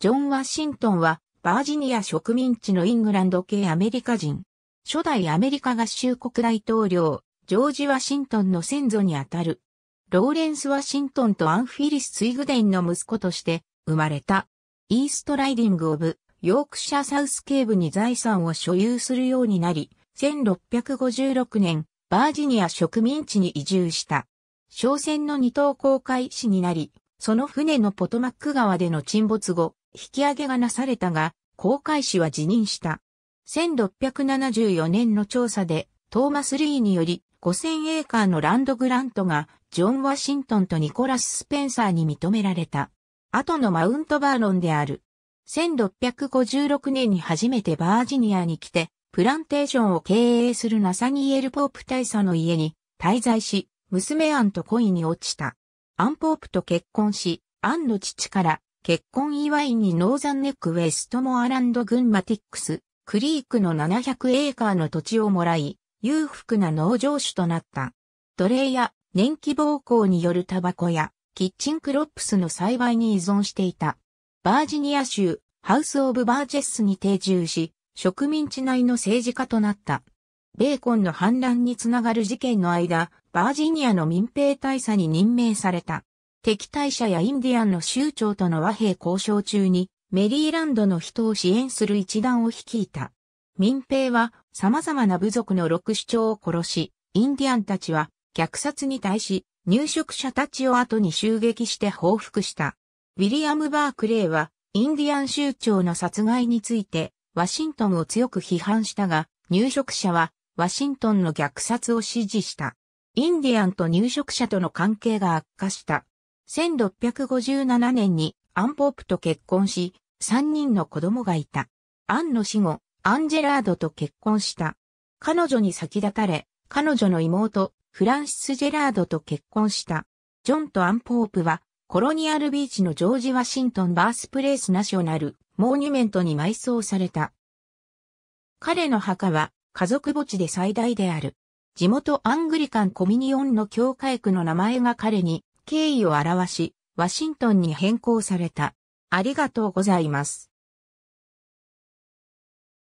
ジョン・ワシントンは、バージニア植民地のイングランド系アメリカ人。初代アメリカ合衆国大統領、ジョージ・ワシントンの先祖にあたる。ローレンス・ワシントンとアンフィリス・ツイグデンの息子として生まれた。イーストライディング・オブ・ヨークシャ・サウス警部に財産を所有するようになり、1656年、バージニア植民地に移住した。商船の二等航海士になり、その船のポトマック川での沈没後、引き上げがなされたが、航海士は辞任した。1674年の調査で、トーマス・リーにより、5000エーカーのランドグラントが、ジョン・ワシントンとニコラス・スペンサーに認められた。後のマウントバーロンである。1656年に初めてバージニアに来て、プランテーションを経営するナサニエル・ポープ大佐の家に滞在し、娘アンと恋に落ちた。アン・ポープと結婚し、アンの父から結婚祝いにノーザンネックウェストモアランド群マティックス、クリークの700エーカーの土地をもらい、裕福な農場主となった。奴隷や年季暴行によるタバコやキッチンクロップスの栽培に依存していた。バージニア州ハウス・オブ・バージェスに定住し、植民地内の政治家となった。ベーコンの反乱につながる事件の間、バージニアの民兵大佐に任命された。敵対者やインディアンの州長との和平交渉中に、メリーランドの人を支援する一団を率いた。民兵は様々な部族の六首長を殺し、インディアンたちは虐殺に対し、入植者たちを後に襲撃して報復した。ウィリアム・バークレーは、インディアン州長の殺害について、ワシントンを強く批判したが、入植者は、ワシントンの虐殺を支持した。インディアンと入植者との関係が悪化した。1657年にアン・ポープと結婚し、3人の子供がいた。アンの死後、アンジェラードと結婚した。彼女に先立たれ、彼女の妹、フランシス・ジェラードと結婚した。ジョンとアン・ポープは、コロニアルビーチのジョージ・ワシントン・バースプレイス・ナショナル、モーニュメントに埋葬された。彼の墓は、家族墓地で最大である。地元アングリカン・コミニオンの教会区の名前が彼に敬意を表し、ワシントンに変更された。ありがとうございます。